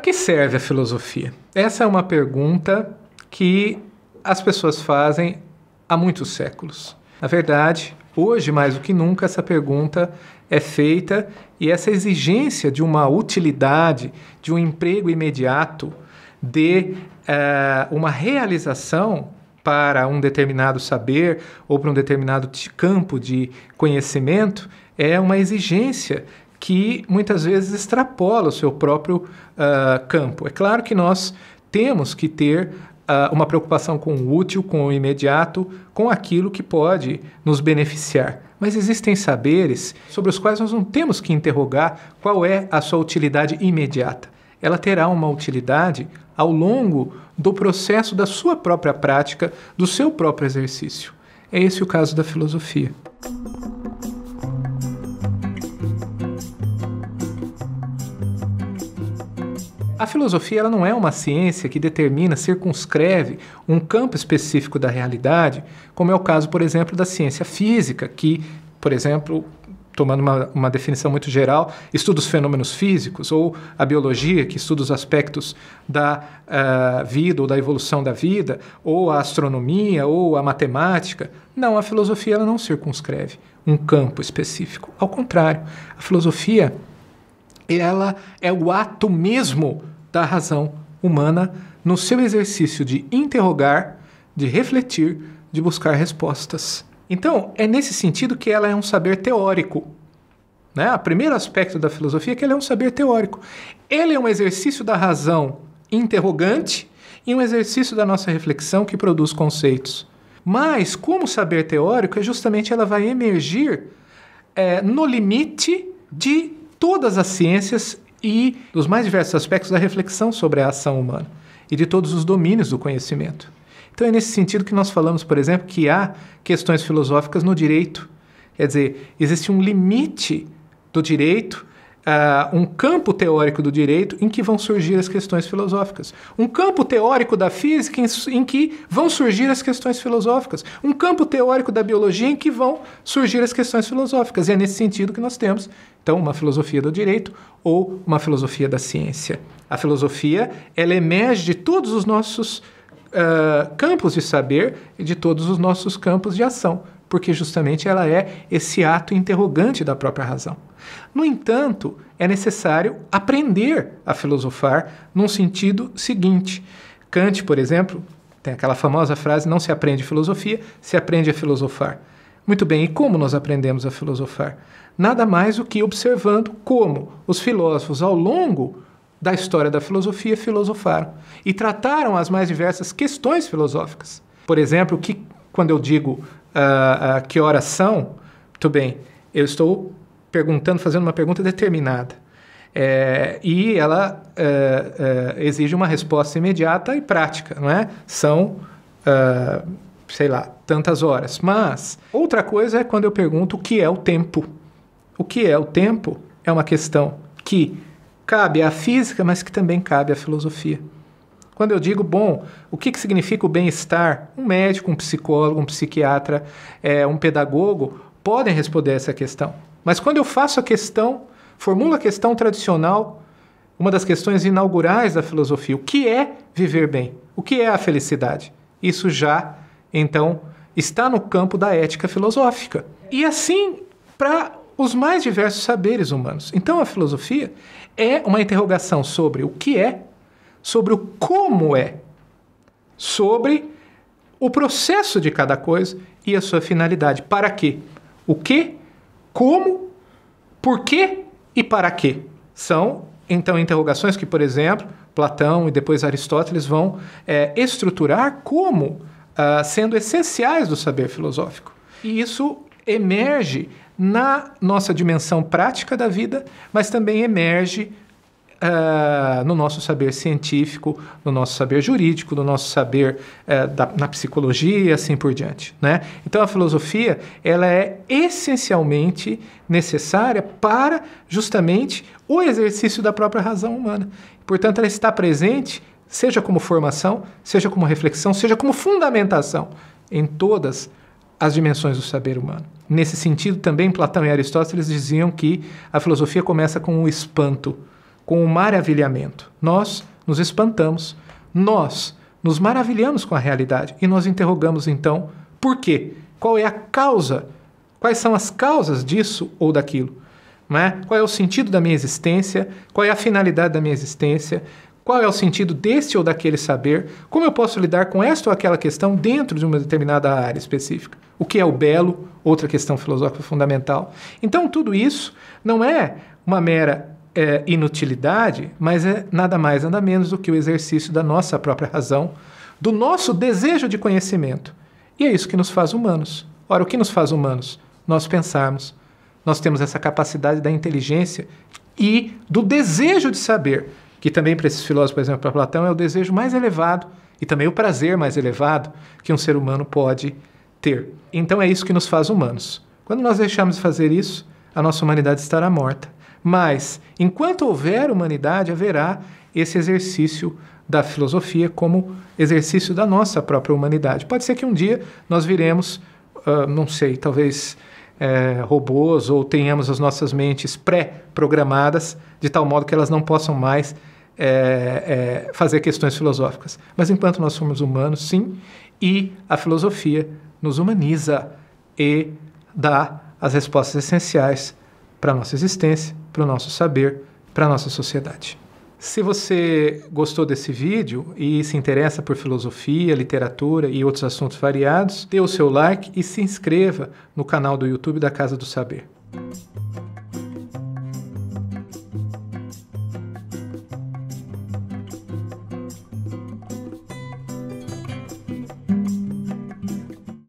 que serve a filosofia? Essa é uma pergunta que as pessoas fazem há muitos séculos. Na verdade, hoje mais do que nunca, essa pergunta é feita e essa exigência de uma utilidade, de um emprego imediato, de uh, uma realização para um determinado saber ou para um determinado campo de conhecimento é uma exigência que muitas vezes extrapola o seu próprio uh, campo. É claro que nós temos que ter uh, uma preocupação com o útil, com o imediato, com aquilo que pode nos beneficiar. Mas existem saberes sobre os quais nós não temos que interrogar qual é a sua utilidade imediata. Ela terá uma utilidade ao longo do processo da sua própria prática, do seu próprio exercício. É esse o caso da filosofia. A filosofia ela não é uma ciência que determina, circunscreve um campo específico da realidade, como é o caso, por exemplo, da ciência física, que, por exemplo, tomando uma, uma, definição muito geral, estuda os fenômenos físicos, ou a biologia, que estuda os aspectos da uh, vida ou da evolução da vida, ou a astronomia, ou a matemática. Não, a filosofia ela não circunscreve um campo específico. Ao contrário, a filosofia ela é o ato mesmo da razão humana no seu exercício de interrogar, de refletir, de buscar respostas. Então, é nesse sentido que ela é um saber teórico. Né? O primeiro aspecto da filosofia é que ela é um saber teórico. Ele é um exercício da razão interrogante e um exercício da nossa reflexão que produz conceitos. Mas, como saber teórico, é justamente ela vai emergir é, no limite de todas as ciências e dos mais diversos aspectos da reflexão sobre a ação humana e de todos os domínios do conhecimento. Então é nesse sentido que nós falamos, por exemplo, que há questões filosóficas no direito. Quer dizer, existe um limite do direito uh, um campo teórico do direito em que vão surgir as questões filosóficas, um campo teórico da física em, em que vão surgir as questões filosóficas, um campo teórico da biologia em que vão surgir as questões filosóficas. E é nesse sentido que nós temos, então, uma filosofia do direito ou uma filosofia da ciência. A filosofia, ela emerge de todos os nossos uh, campos de saber e de todos os nossos campos de ação porque justamente ela é esse ato interrogante da própria razão. No entanto, é necessário aprender a filosofar num sentido seguinte. Kant, por exemplo, tem aquela famosa frase: não se aprende filosofia, se aprende a filosofar. Muito bem, e como nós aprendemos a filosofar? Nada mais do que observando como os filósofos, ao longo da história da filosofia, filosofaram e trataram as mais diversas questões filosóficas. Por exemplo, que quando eu digo uh, que horas são, tudo bem, eu estou perguntando, fazendo uma pergunta determinada. É, e ela é, é, exige uma resposta imediata e prática, não é? São, é, sei lá, tantas horas. Mas outra coisa é quando eu pergunto o que é o tempo. O que é o tempo é uma questão que cabe à física, mas que também cabe à filosofia. Quando eu digo bom, o que, que significa o bem-estar? Um médico, um psicólogo, um psiquiatra, é, um pedagogo podem responder essa questão. Mas quando eu faço a questão, formulo a questão tradicional, uma das questões inaugurais da filosofia, o que é viver bem? O que é a felicidade? Isso já, então, está no campo da ética filosófica. E assim, para os mais diversos saberes humanos. Então, a filosofia é uma interrogação sobre o que é sobre o como é, sobre o processo de cada coisa e a sua finalidade. Para quê? O que, como, por quê e para quê? São, então, interrogações que, por exemplo, Platão e depois Aristóteles vão é, estruturar como ah, sendo essenciais do saber filosófico. E isso emerge na nossa dimensão prática da vida, mas também emerge uh, no nosso saber científico, no nosso saber jurídico, no nosso saber uh, da, na psicologia e assim por diante. Né? Então a filosofia ela é essencialmente necessária para justamente o exercício da própria razão humana. Portanto, ela está presente, seja como formação, seja como reflexão, seja como fundamentação em todas as dimensões do saber humano. Nesse sentido, também Platão e Aristóteles diziam que a filosofia começa com o espanto, com o maravilhamento. Nós nos espantamos, nós nos maravilhamos com a realidade e nós interrogamos então por quê? Qual é a causa? Quais são as causas disso ou daquilo? é? Qual é o sentido da minha existência? Qual é a finalidade da minha existência? Qual é o sentido desse ou daquele saber? Como eu posso lidar com esta ou aquela questão dentro de uma determinada área específica? O que é o belo? Outra questão filosófica fundamental. Então, tudo isso não é uma mera é, inutilidade, mas é nada mais, nada menos do que o exercício da nossa própria razão, do nosso desejo de conhecimento. E é isso que nos faz humanos. Ora, o que nos faz humanos? Nós pensarmos. Nós temos essa capacidade da inteligência e do desejo de saber, que também para esses filósofos, por exemplo, para Platão, é o desejo mais elevado e também o prazer mais elevado que um ser humano pode ter. Então é isso que nos faz humanos. Quando nós deixarmos de fazer isso, a nossa humanidade estará morta. Mas, enquanto houver humanidade, haverá esse exercício da filosofia como exercício da nossa própria humanidade. Pode ser que um dia nós viremos, uh, não sei, talvez é, robôs ou tenhamos as nossas mentes pré-programadas de tal modo que elas não possam mais é, é, fazer questões filosóficas. Mas enquanto nós somos humanos, sim, e a filosofia nos humaniza e dá as respostas essenciais para a nossa existência para o nosso saber, para a nossa sociedade. Se você gostou desse vídeo e se interessa por filosofia, literatura e outros assuntos variados, dê o seu like e se inscreva no canal do YouTube da Casa do Saber.